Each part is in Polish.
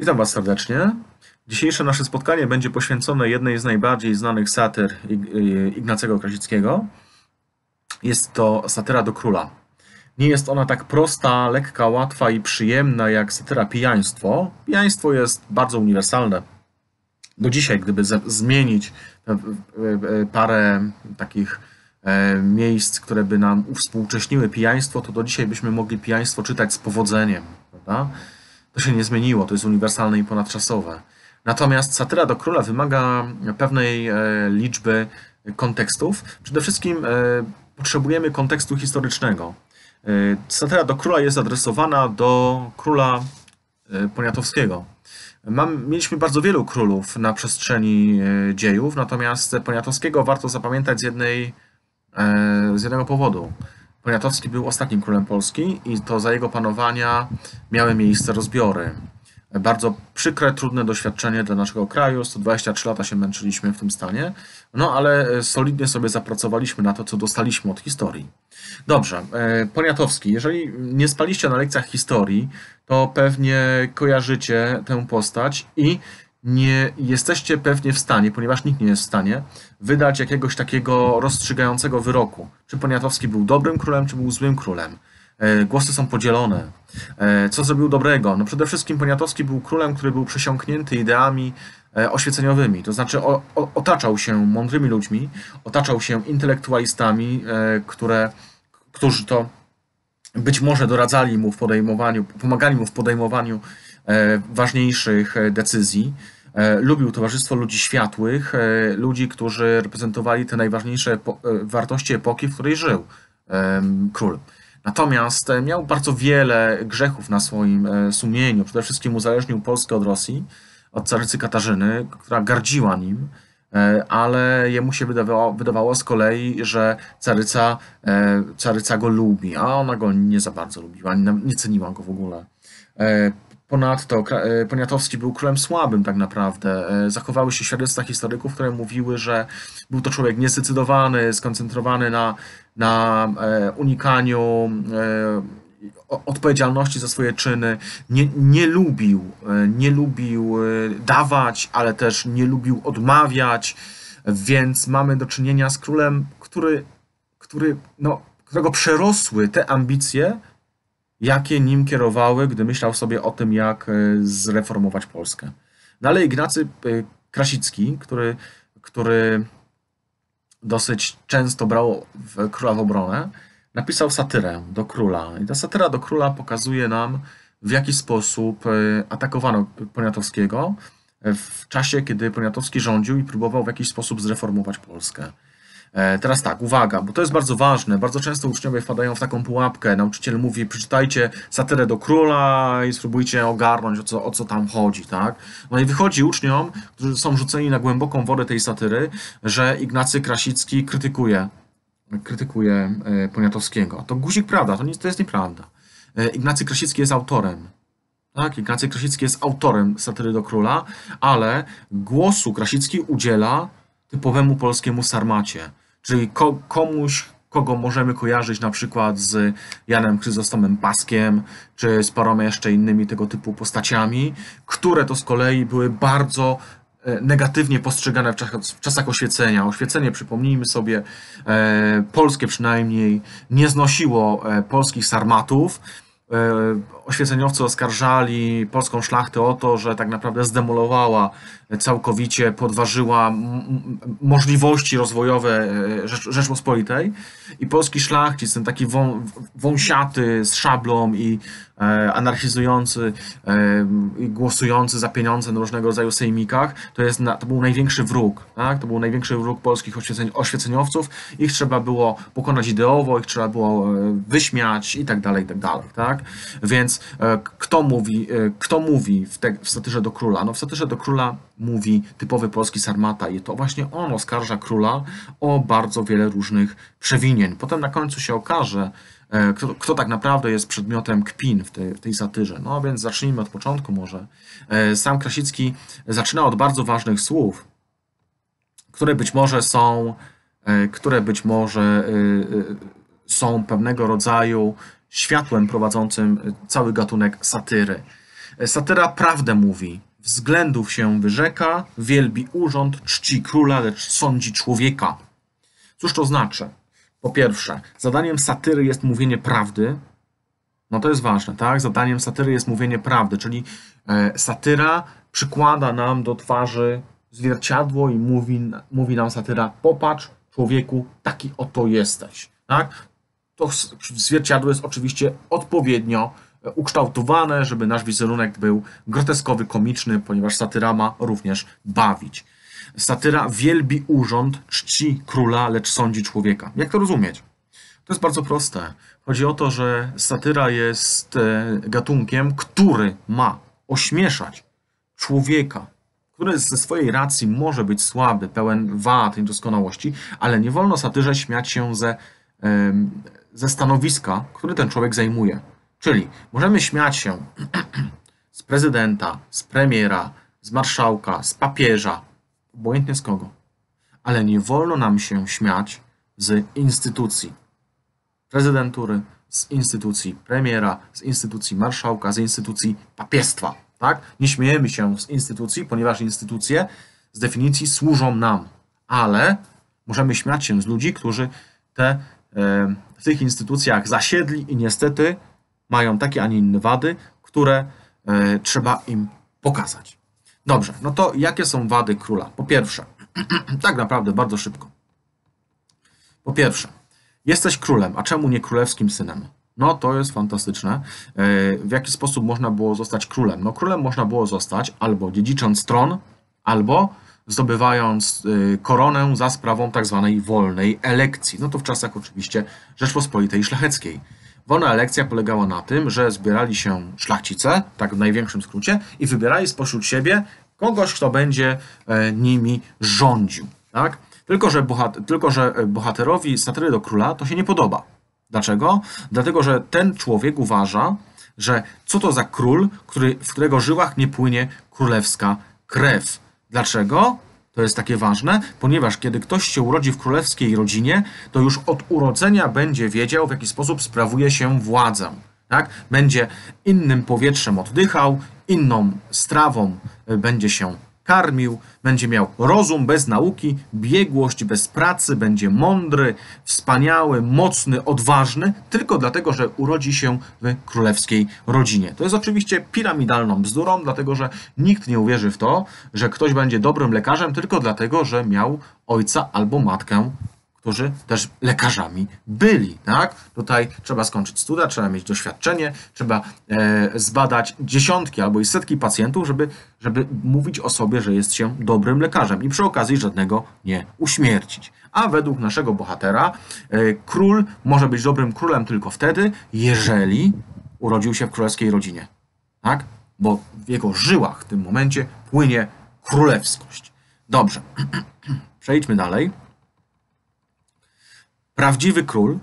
Witam Was serdecznie. Dzisiejsze nasze spotkanie będzie poświęcone jednej z najbardziej znanych satyr Ignacego Krasickiego. Jest to satyra do króla. Nie jest ona tak prosta, lekka, łatwa i przyjemna jak satyra pijaństwo. Pijaństwo jest bardzo uniwersalne. Do dzisiaj, gdyby zmienić e, e, e, parę takich miejsc, które by nam uwspółcześniły pijaństwo, to do dzisiaj byśmy mogli pijaństwo czytać z powodzeniem. Prawda? To się nie zmieniło, to jest uniwersalne i ponadczasowe. Natomiast satyra do króla wymaga pewnej e, liczby kontekstów. Przede wszystkim e, potrzebujemy kontekstu historycznego. E, satyra do króla jest adresowana do króla poniatowskiego. Mam, mieliśmy bardzo wielu królów na przestrzeni dziejów, natomiast poniatowskiego warto zapamiętać z jednej z jednego powodu. Poniatowski był ostatnim królem Polski i to za jego panowania miały miejsce rozbiory. Bardzo przykre, trudne doświadczenie dla naszego kraju. 123 lata się męczyliśmy w tym stanie, no ale e, solidnie sobie zapracowaliśmy na to, co dostaliśmy od historii. Dobrze, e, Poniatowski, jeżeli nie spaliście na lekcjach historii, to pewnie kojarzycie tę postać i nie jesteście pewnie w stanie, ponieważ nikt nie jest w stanie, wydać jakiegoś takiego rozstrzygającego wyroku. Czy Poniatowski był dobrym królem, czy był złym królem. E, głosy są podzielone. E, co zrobił dobrego? No przede wszystkim Poniatowski był królem, który był przesiąknięty ideami e, oświeceniowymi, to znaczy otaczał się mądrymi ludźmi, otaczał się intelektualistami, które, którzy to być może doradzali mu w podejmowaniu, pomagali mu w podejmowaniu E, ważniejszych e, decyzji. E, lubił towarzystwo ludzi światłych, ludzi, którzy reprezentowali te najważniejsze wartości epoki, w której żył król. Natomiast miał bardzo wiele grzechów na swoim sumieniu. Przede wszystkim uzależnił Polskę od Rosji, od carycy Katarzyny, która gardziła nim, ale jemu się wydawało, wydawało z kolei, że caryca, caryca go lubi, a ona go nie za bardzo lubiła, nie ceniła go w ogóle. Ponadto e, Poniatowski był królem słabym tak naprawdę. E, zachowały się świadectwa historyków, które mówiły, że był to człowiek niezdecydowany, skoncentrowany na, na e, unikaniu odpowiedzialności za swoje czyny. Nie, nie lubił, nie lubił dawać, ale też nie lubił odmawiać, więc mamy do czynienia z królem, który, który no, którego przerosły te ambicje, jakie nim kierowały, gdy myślał sobie o tym, jak e, zreformować Polskę. Dalej Ignacy e, Krasicki, który, który dosyć często brał w króla w obronę, napisał satyrę do króla. I ta satyra do króla pokazuje nam, w jaki sposób e, atakowano Poniatowskiego w czasie, kiedy Poniatowski rządził i próbował w jakiś sposób zreformować Polskę. E, teraz tak, uwaga, bo to jest bardzo ważne. Bardzo często uczniowie wpadają w taką pułapkę. Nauczyciel mówi, przeczytajcie satyrę do króla i spróbujcie ogarnąć, o co, o co tam chodzi, tak? No i wychodzi uczniom, którzy są rzuceni na głęboką wodę tej satyry, że Ignacy Krasicki krytykuje, krytykuje e, Poniatowskiego. To guzik prawda, to, nie, to jest nieprawda. E, Ignacy Krasicki jest autorem. Tak, Ignacy Krasicki jest autorem satyry do króla, ale głosu Krasicki udziela typowemu polskiemu sarmacie, czyli ko komuś, kogo możemy kojarzyć na przykład z Janem Chryzostomem Paskiem, czy z paroma jeszcze innymi tego typu postaciami, które to z kolei były bardzo e, negatywnie postrzegane w czasach, w czasach oświecenia. Oświecenie, przypomnijmy sobie, e, polskie przynajmniej, nie znosiło e, polskich sarmatów, e, oświeceniowcy oskarżali polską szlachtę o to, że tak naprawdę zdemolowała całkowicie podważyła możliwości rozwojowe e, Rzeczpospolitej i polski szlachcic, ten taki wą wąsiaty z szablą i e, anarchizujący e, i głosujący za pieniądze na różnego rodzaju sejmikach, to, jest na, to był największy wróg, tak? to był największy wróg polskich oświeceń oświeceniowców, ich trzeba było pokonać ideowo, ich trzeba było e, wyśmiać i tak dalej, i tak dalej, tak? Więc e, kto mówi, e, kto mówi w, te, w Satyrze do Króla? No w Satyrze do Króla mówi typowy polski sarmata i to właśnie on oskarża króla o bardzo wiele różnych przewinień. Potem na końcu się okaże, e, kto, kto tak naprawdę jest przedmiotem kpin w tej, w tej satyrze. No więc zacznijmy od początku może. E, sam Krasicki zaczyna od bardzo ważnych słów, które być może są, e, które być może są pewnego rodzaju światłem prowadzącym cały gatunek satyry. Satyra prawdę mówi, względów się wyrzeka, wielbi urząd, czci króla, lecz sądzi człowieka. Cóż to znaczy? Po pierwsze, zadaniem satyry jest mówienie prawdy. No to jest ważne, tak? Zadaniem satyry jest mówienie prawdy, czyli e, satyra przykłada nam do twarzy zwierciadło i mówi, mówi nam satyra, popatrz człowieku, taki oto jesteś, tak? To zwierciadło jest oczywiście odpowiednio ukształtowane, żeby nasz wizerunek był groteskowy, komiczny, ponieważ satyra ma również bawić. Satyra wielbi urząd, czci króla, lecz sądzi człowieka. Jak to rozumieć? To jest bardzo proste. Chodzi o to, że satyra jest e, gatunkiem, który ma ośmieszać człowieka, który ze swojej racji może być słaby, pełen wad, doskonałości, ale nie wolno satyrze śmiać się ze, ze stanowiska, które ten człowiek zajmuje. Czyli możemy śmiać się z prezydenta, z premiera, z marszałka, z papieża, obojętnie z kogo. Ale nie wolno nam się śmiać z instytucji prezydentury, z instytucji premiera, z instytucji marszałka, z instytucji papiestwa. Tak? Nie śmiejemy się z instytucji, ponieważ instytucje z definicji służą nam, ale możemy śmiać się z ludzi, którzy te, e, w tych instytucjach zasiedli i niestety mają takie, a nie inne wady, które e, trzeba im pokazać. Dobrze, no to jakie są wady króla? Po pierwsze, tak naprawdę bardzo szybko. Po pierwsze, jesteś królem, a czemu nie królewskim synem? No to jest fantastyczne. E, w jaki sposób można było zostać królem? No królem można było zostać albo dziedzicząc tron, albo zdobywając e, koronę za sprawą tak zwanej wolnej elekcji. No to w czasach oczywiście Rzeczpospolitej Szlacheckiej. Wolna elekcja polegała na tym, że zbierali się szlachcice, tak w największym skrócie, i wybierali spośród siebie kogoś, kto będzie e, nimi rządził. Tak? Tylko, że bohater, tylko, że e, bohaterowi satyry do króla to się nie podoba. Dlaczego? Dlatego, że ten człowiek uważa, że co to za król, który, w którego żyłach nie płynie królewska krew. Dlaczego? To jest takie ważne, ponieważ kiedy ktoś się urodzi w królewskiej rodzinie, to już od urodzenia będzie wiedział, w jaki sposób sprawuje się władzę. Tak? Będzie innym powietrzem oddychał, inną strawą e, będzie się karmił, będzie miał rozum bez nauki, biegłość bez pracy, będzie mądry, wspaniały, mocny, odważny, tylko dlatego, że urodzi się w królewskiej rodzinie. To jest oczywiście piramidalną bzdurą, dlatego że nikt nie uwierzy w to, że ktoś będzie dobrym lekarzem tylko dlatego, że miał ojca albo matkę którzy też lekarzami byli. Tak? Tutaj trzeba skończyć studia, trzeba mieć doświadczenie, trzeba e, zbadać dziesiątki albo i setki pacjentów, żeby, żeby mówić o sobie, że jest się dobrym lekarzem i przy okazji żadnego nie uśmiercić. A według naszego bohatera e, król może być dobrym królem tylko wtedy, jeżeli urodził się w królewskiej rodzinie. Tak? Bo w jego żyłach w tym momencie płynie królewskość. Dobrze, przejdźmy dalej. Prawdziwy król,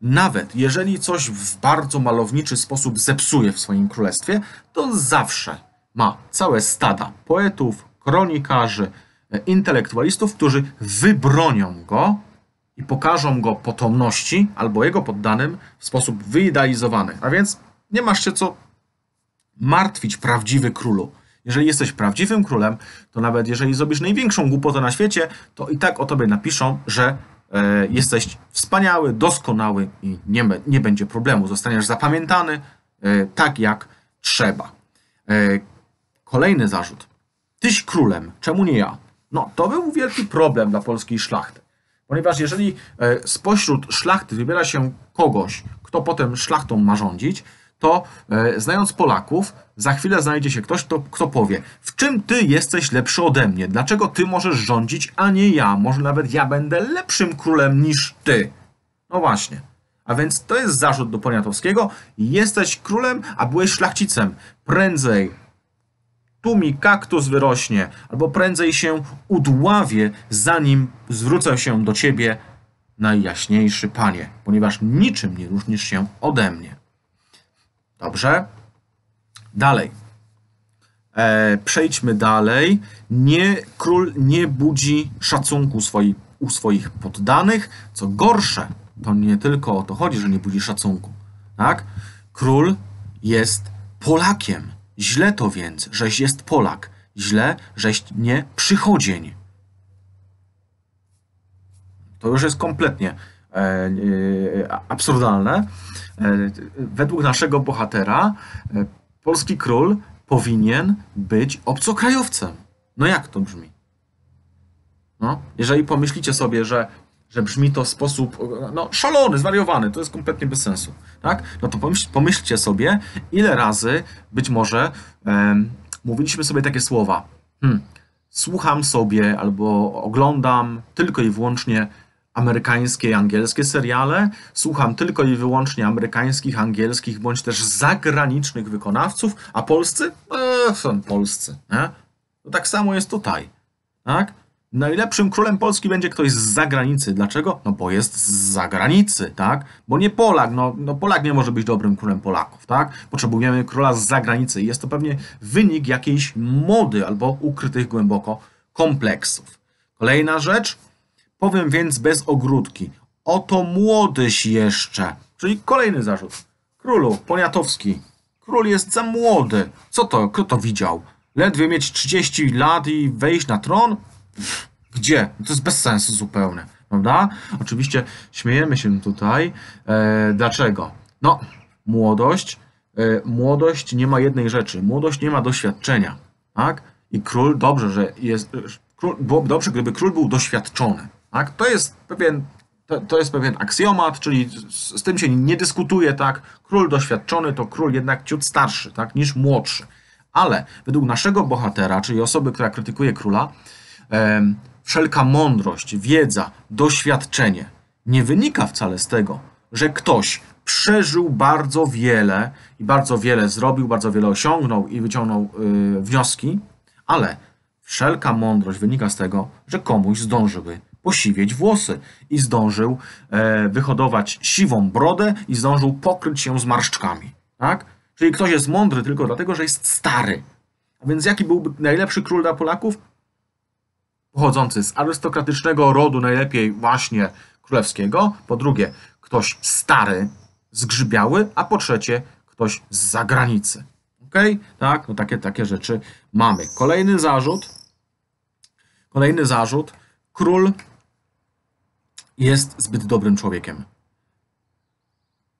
nawet jeżeli coś w bardzo malowniczy sposób zepsuje w swoim królestwie, to zawsze ma całe stada poetów, kronikarzy, e, intelektualistów, którzy wybronią go i pokażą go potomności albo jego poddanym w sposób wyidealizowany. A więc nie masz się co martwić, prawdziwy królu. Jeżeli jesteś prawdziwym królem, to nawet jeżeli zrobisz największą głupotę na świecie, to i tak o tobie napiszą, że E, jesteś wspaniały, doskonały i nie, nie będzie problemu. Zostaniesz zapamiętany e, tak, jak trzeba. E, kolejny zarzut. Tyś królem, czemu nie ja? No, to był wielki problem dla polskiej szlachty. Ponieważ jeżeli spośród szlachty wybiera się kogoś, kto potem szlachtą ma rządzić, to e, znając Polaków, za chwilę znajdzie się ktoś, kto, kto powie, w czym ty jesteś lepszy ode mnie? Dlaczego ty możesz rządzić, a nie ja? Może nawet ja będę lepszym królem niż ty. No właśnie. A więc to jest zarzut do Poniatowskiego. Jesteś królem, a byłeś szlachcicem. Prędzej tu mi kaktus wyrośnie, albo prędzej się udławię, zanim zwrócę się do ciebie, najjaśniejszy panie, ponieważ niczym nie różnisz się ode mnie. Dobrze? Dalej. E, przejdźmy dalej. Nie, król nie budzi szacunku swoi, u swoich poddanych. Co gorsze, to nie tylko o to chodzi, że nie budzi szacunku. Tak? Król jest Polakiem. Źle to więc, żeś jest Polak. Źle, żeś nie przychodzień. To już jest kompletnie E, e, absurdalne. E, według naszego bohatera polski król powinien być obcokrajowcem. No jak to brzmi? No, jeżeli pomyślicie sobie, że, że brzmi to w sposób no, szalony, zwariowany, to jest kompletnie bez sensu, tak? no to pomyśl, pomyślcie sobie, ile razy być może mówiliśmy sobie takie słowa. Hmm, słucham sobie albo oglądam tylko i wyłącznie amerykańskie i angielskie seriale, słucham tylko i wyłącznie amerykańskich, angielskich bądź też zagranicznych wykonawców, a polscy? Eee, są polscy. Nie? To tak samo jest tutaj. Tak? Najlepszym królem Polski będzie ktoś z zagranicy. Dlaczego? No bo jest z zagranicy, tak? Bo nie Polak, no, no Polak nie może być dobrym królem Polaków, tak? Potrzebujemy króla z zagranicy i jest to pewnie wynik jakiejś mody albo ukrytych głęboko kompleksów. Kolejna rzecz, Powiem więc bez ogródki. Oto młodyś jeszcze. Czyli kolejny zarzut. Królu, Poniatowski. Król jest za młody. Co to? Kto to widział? Ledwie mieć 30 lat i wejść na tron? Gdzie? No to jest bez sensu zupełnie, prawda? Oczywiście śmiejemy się tutaj. E, dlaczego? No, młodość. E, młodość nie ma jednej rzeczy. Młodość nie ma doświadczenia, tak? I król, dobrze, że jest... E, król, byłoby dobrze, gdyby król był doświadczony. Tak? To, jest pewien, to, to jest pewien aksjomat, czyli z, z, tym się nie dyskutuje, tak? Król doświadczony to król jednak ciut starszy, tak? Niż młodszy. Ale według naszego bohatera, czyli osoby, która krytykuje króla, wszelka mądrość, wiedza, doświadczenie nie wynika wcale z tego, że ktoś przeżył bardzo wiele i bardzo wiele zrobił, bardzo wiele osiągnął i wyciągnął y, wnioski, ale wszelka mądrość wynika z tego, że komuś zdążyły posiwieć włosy i zdążył e, wyhodować siwą brodę i zdążył pokryć się zmarszczkami. Tak? Czyli ktoś jest mądry tylko dlatego, że jest stary. A więc jaki byłby najlepszy król dla Polaków? Pochodzący z arystokratycznego rodu, najlepiej właśnie królewskiego. Po drugie, ktoś stary, zgrzybiały, a po trzecie, ktoś z zagranicy. OK? Tak, no takie, takie rzeczy mamy. Kolejny zarzut. Kolejny zarzut. Król jest zbyt dobrym człowiekiem.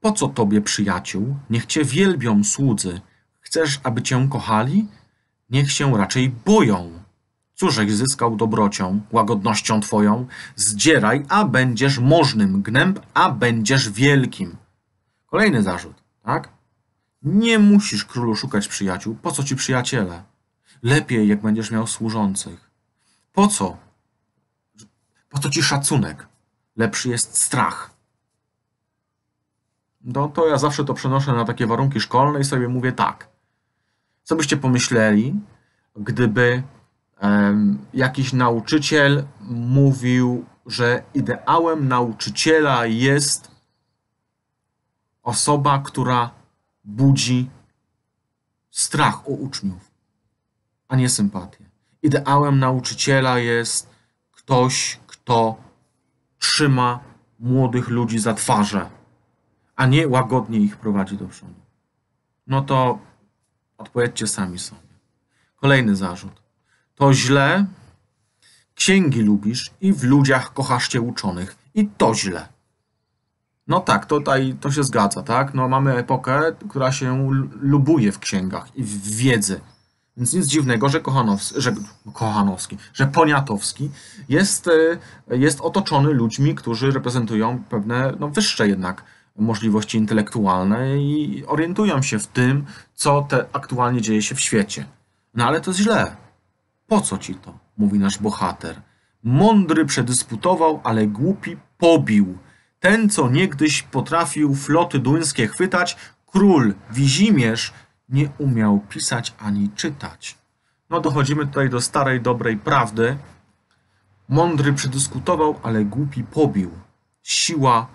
Po co tobie przyjaciół? Niech cię wielbią słudzy. Chcesz, aby cię kochali? Niech się raczej boją. Cóżeś zyskał dobrocią, łagodnością twoją? Zdzieraj, a będziesz możnym, gnęb, a będziesz wielkim. Kolejny zarzut, tak? Nie musisz, królu, szukać przyjaciół. Po co ci przyjaciele? Lepiej, jak będziesz miał służących. Po co? Po co ci szacunek? lepszy jest strach. No to ja zawsze to przenoszę na takie warunki szkolne i sobie mówię tak. Co byście pomyśleli, gdyby um, jakiś nauczyciel mówił, że ideałem nauczyciela jest osoba, która budzi strach u uczniów, a nie sympatię. Ideałem nauczyciela jest ktoś, kto trzyma młodych ludzi za twarze, a nie łagodnie ich prowadzi do przodu. No to odpowiedzcie sami sobie. Kolejny zarzut. To źle. Księgi lubisz i w ludziach kochasz cię uczonych. I to źle. No tak, tutaj to się zgadza, tak? No mamy epokę, która się lubuje w księgach i w wiedzy. Więc nic dziwnego, że, Kochanowski, że, Kochanowski, że Poniatowski jest, e, jest otoczony ludźmi, którzy reprezentują pewne no, wyższe jednak możliwości intelektualne i orientują się w tym, co te aktualnie dzieje się w świecie. No ale to źle. Po co ci to? Mówi nasz bohater. Mądry przedysputował, ale głupi pobił. Ten, co niegdyś potrafił floty duńskie chwytać, król Wizimierz nie umiał pisać ani czytać. No dochodzimy tutaj do starej, dobrej prawdy. Mądry przedyskutował, ale głupi pobił. Siła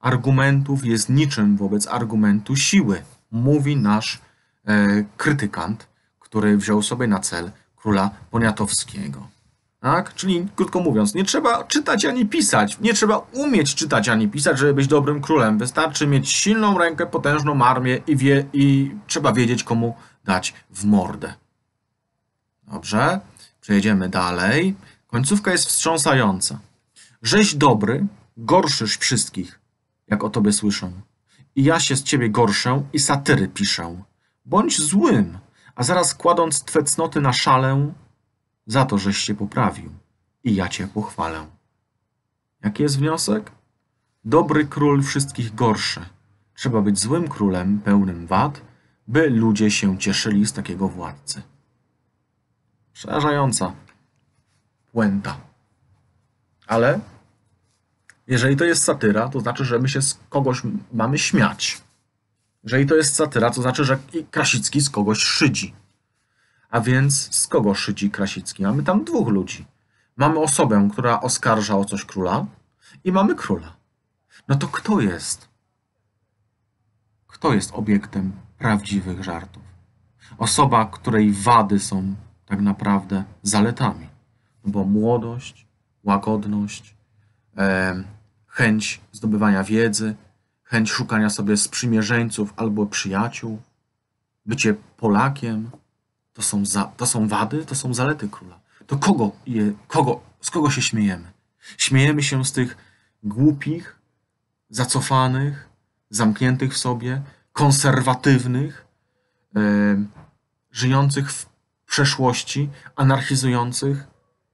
argumentów jest niczym wobec argumentu siły, mówi nasz e, krytykant, który wziął sobie na cel króla Poniatowskiego. Tak? Czyli, krótko mówiąc, nie trzeba czytać ani pisać. Nie trzeba umieć czytać ani pisać, żeby być dobrym królem. Wystarczy mieć silną rękę, potężną armię i, wie, i trzeba wiedzieć, komu dać w mordę. Dobrze, Przejdziemy dalej. Końcówka jest wstrząsająca. Żeś dobry, gorszysz wszystkich, jak o tobie słyszą. I ja się z ciebie gorszę i satyry piszę. Bądź złym, a zaraz kładąc twe cnoty na szalę, za to, żeś się poprawił i ja cię pochwalę. Jaki jest wniosek? Dobry król wszystkich gorszy. Trzeba być złym królem, pełnym wad, by ludzie się cieszyli z takiego władcy. Przerażająca puenta. Ale jeżeli to jest satyra, to znaczy, że my się z kogoś mamy śmiać. Jeżeli to jest satyra, to znaczy, że Krasicki z kogoś szydzi. A więc z kogo szydzi Krasicki? Mamy tam dwóch ludzi. Mamy osobę, która oskarża o coś króla i mamy króla. No to kto jest? Kto jest obiektem prawdziwych żartów? Osoba, której wady są tak naprawdę zaletami. Bo młodość, łagodność, e, chęć zdobywania wiedzy, chęć szukania sobie sprzymierzeńców albo przyjaciół, bycie Polakiem – to są, za, to są wady, to są zalety króla. To kogo, je, kogo, z kogo się śmiejemy? Śmiejemy się z tych głupich, zacofanych, zamkniętych w sobie, konserwatywnych, e, żyjących w przeszłości, anarchizujących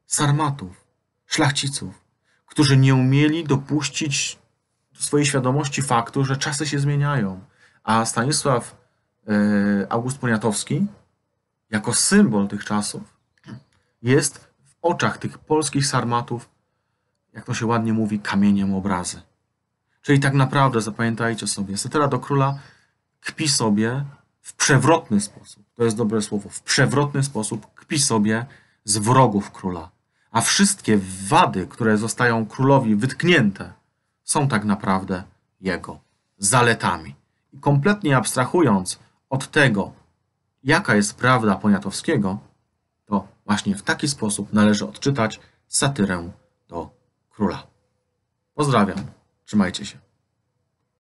sarmatów, szlachciców, którzy nie umieli dopuścić do swojej świadomości faktu, że czasy się zmieniają. A Stanisław e, August Poniatowski jako symbol tych czasów, jest w oczach tych polskich sarmatów, jak to się ładnie mówi, kamieniem obrazy. Czyli tak naprawdę zapamiętajcie sobie, Setera do króla kpi sobie w przewrotny sposób, to jest dobre słowo, w przewrotny sposób kpi sobie z wrogów króla. A wszystkie wady, które zostają królowi wytknięte, są tak naprawdę jego zaletami. I kompletnie abstrahując od tego, jaka jest prawda Poniatowskiego, to właśnie w taki sposób należy odczytać satyrę do króla. Pozdrawiam, trzymajcie się.